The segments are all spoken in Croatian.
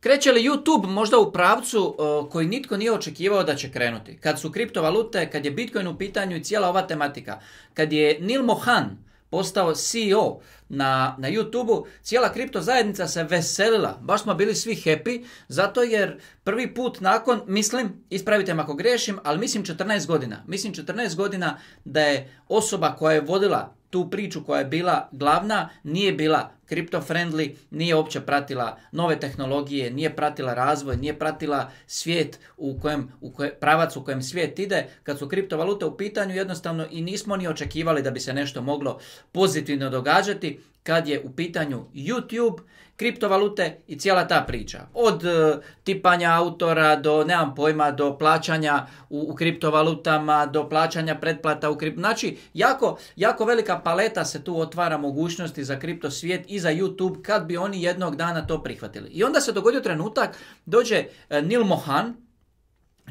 Kreće li YouTube možda u pravcu koji nitko nije očekivao da će krenuti? Kad su kriptovalute, kad je Bitcoin u pitanju i cijela ova tematika, kad je Neil Mohan postao CEO na, na YouTube-u, cijela kripto zajednica se veselila. Baš smo bili svi happy, zato jer prvi put nakon, mislim, ispravite me ako grešim, ali mislim 14 godina. Mislim 14 godina da je osoba koja je vodila tu priču koja je bila glavna, nije bila crypto friendly nije uopće pratila nove tehnologije, nije pratila razvoj, nije pratila svijet u kojem, u pravac u kojem svijet ide. Kad su kriptovalute u pitanju jednostavno i nismo ni očekivali da bi se nešto moglo pozitivno događati kad je u pitanju YouTube, kriptovalute i cijela ta priča. Od e, tipanja autora do, nemam pojma, do plaćanja u, u kriptovalutama, do plaćanja pretplata u kriptovalutama. Znači, jako, jako velika paleta se tu otvara mogućnosti za kripto svijet i za YouTube kad bi oni jednog dana to prihvatili. I onda se dogodio trenutak, dođe e, Neil Mohan,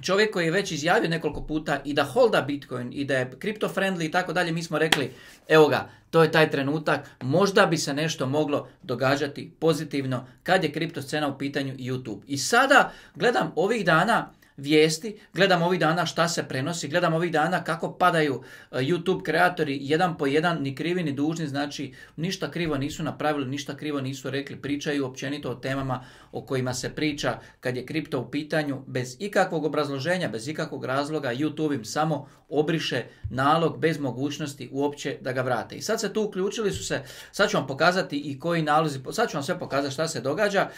čovjek koji je već izjavio nekoliko puta i da holda Bitcoin i da je crypto friendly i tako dalje, mi smo rekli, evo ga, to je taj trenutak, možda bi se nešto moglo događati pozitivno kad je kripto scena u pitanju YouTube. I sada gledam ovih dana vijesti, gledam ovih dana šta se prenosi, gledam ovih dana kako padaju e, YouTube kreatori jedan po jedan, ni krivi ni dužni, znači ništa krivo nisu napravili, ništa krivo nisu rekli, pričaju općenito o temama o kojima se priča kad je kripto u pitanju, bez ikakvog obrazloženja, bez ikakvog razloga, YouTube im samo obriše nalog bez mogućnosti uopće da ga vrate. I sad se tu uključili su se, sad ću vam pokazati i koji nalozi, sad ću vam sve pokazati šta se događa,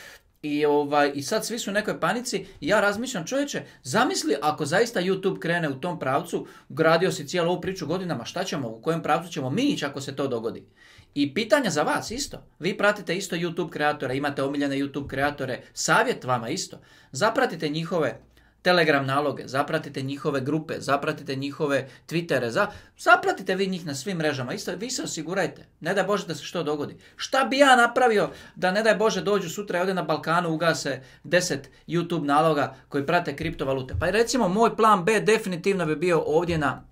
i, ovaj, I sad svi su u nekoj panici i ja razmišljam čovječe, zamisli ako zaista YouTube krene u tom pravcu, gradio si cijelu ovu priču godinama, šta ćemo, u kojem pravcu ćemo mi ići ako se to dogodi. I pitanja za vas isto. Vi pratite isto YouTube kreatore, imate omiljene YouTube kreatore, savjet vama isto. Zapratite njihove Telegram naloge, zapratite njihove grupe, zapratite njihove Twittere, za, zapratite vi njih na svim mrežama, Isto, vi se osigurajte, ne daj Bože da se što dogodi. Šta bi ja napravio da ne daj Bože dođu sutra i ovdje na Balkanu ugase 10 YouTube naloga koji prate kriptovalute? Pa recimo moj plan B definitivno bi bio ovdje na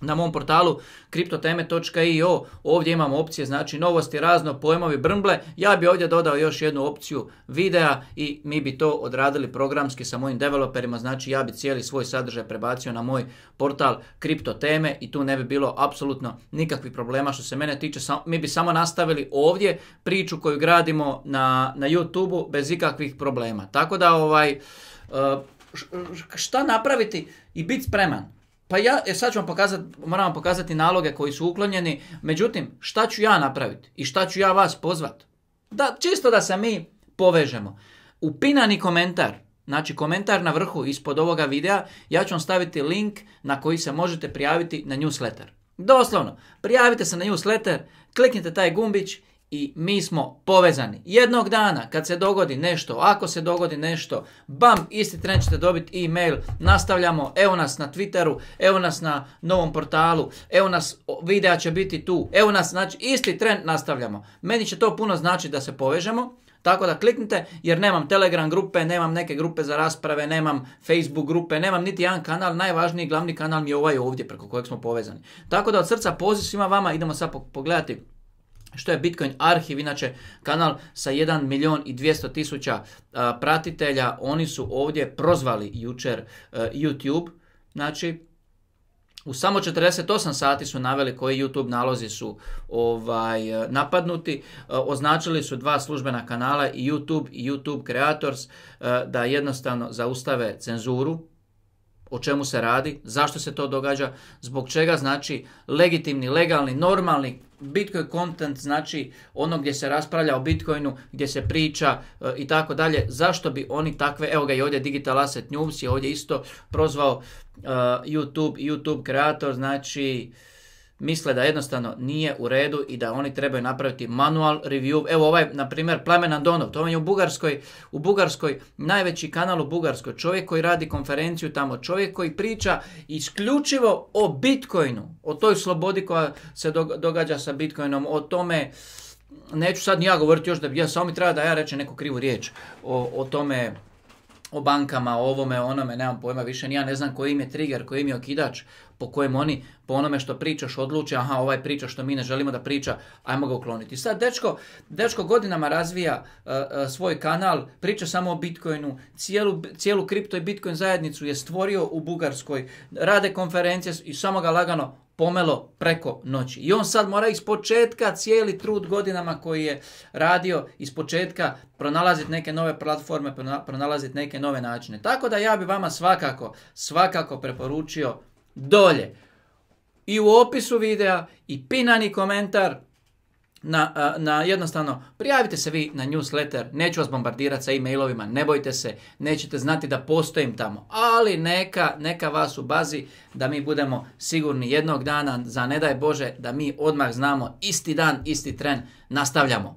na mom portalu kriptoteme.io ovdje imamo opcije, znači novosti, razno, pojmovi, brmble. Ja bi ovdje dodao još jednu opciju videa i mi bi to odradili programski sa mojim developerima, znači ja bi cijeli svoj sadržaj prebacio na moj portal kriptoteme i tu ne bi bilo apsolutno nikakvih problema što se mene tiče. Mi bi samo nastavili ovdje priču koju gradimo na, na youtube bez ikakvih problema. Tako da ovaj, e, šta napraviti i biti spreman pa ja, e, sad ću vam pokazati, moram vam pokazati naloge koji su uklonjeni, međutim, šta ću ja napraviti i šta ću ja vas pozvati? Da, čisto da se mi povežemo. Upinani komentar, znači komentar na vrhu ispod ovoga videa, ja ću vam staviti link na koji se možete prijaviti na newsletter. Doslovno, prijavite se na newsletter, kliknite taj gumbić i mi smo povezani. Jednog dana kad se dogodi nešto, ako se dogodi nešto, bam, isti tren ćete dobiti e-mail, nastavljamo, evo nas na Twitteru, evo nas na novom portalu, evo nas, videa će biti tu, evo nas, znači isti tren nastavljamo. Meni će to puno značiti da se povežemo, tako da kliknite jer nemam Telegram grupe, nemam neke grupe za rasprave, nemam Facebook grupe, nemam niti jedan kanal, najvažniji glavni kanal mi je ovaj ovdje preko kojeg smo povezani. Tako da od srca poziv svima vama, idemo sad pogledati što je Bitcoin Arhiv, inače kanal sa 1 milijon i 200 tisuća pratitelja, oni su ovdje prozvali jučer e, YouTube, znači u samo 48 sati su naveli koji YouTube nalozi su ovaj e, napadnuti. E, označili su dva službena kanala i YouTube i YouTube Creators da jednostavno zaustave cenzuru o čemu se radi, zašto se to događa, zbog čega znači legitimni, legalni, normalni Bitcoin content znači ono gdje se raspravlja o Bitcoinu, gdje se priča eh, i tako dalje. Zašto bi oni takve, evo ga i ovdje Digital Asset News je ovdje isto prozvao eh, YouTube, YouTube kreator, znači misle da jednostavno nije u redu i da oni trebaju napraviti manual review. Evo ovaj, na primjer, Plamen Andonov, to vam je u Bugarskoj, u Bugarskoj, najveći kanal u Bugarskoj, čovjek koji radi konferenciju tamo, čovjek koji priča isključivo o Bitcoinu, o toj slobodi koja se događa sa Bitcoinom, o tome, neću sad ni ja govoriti još da bi ja samo mi treba da ja rečem neku krivu riječ o, o tome o bankama, o ovome, o onome, nemam pojma, više ni ja ne znam koji im je trigger, koji im je okidač, po kojem oni, po onome što pričaš, odluče, aha, ovaj priča što mi ne želimo da priča, ajmo ga ukloniti. Sad, dečko, dečko godinama razvija e, e, svoj kanal, priča samo o Bitcoinu, cijelu, cijelu kripto i Bitcoin zajednicu je stvorio u Bugarskoj, rade konferencije i samo ga lagano pomelo preko noći. I on sad mora iz početka cijeli trud godinama koji je radio iz početka pronalaziti neke nove platforme, pronalaziti neke nove načine. Tako da ja bi vama svakako, svakako preporučio dolje i u opisu videa i pinani komentar na, na, jednostavno, prijavite se vi na newsletter, neću vas bombardirati sa e-mailovima, ne bojte se, nećete znati da postojim tamo, ali neka, neka vas u bazi da mi budemo sigurni jednog dana, za ne daj Bože, da mi odmah znamo isti dan, isti tren, nastavljamo.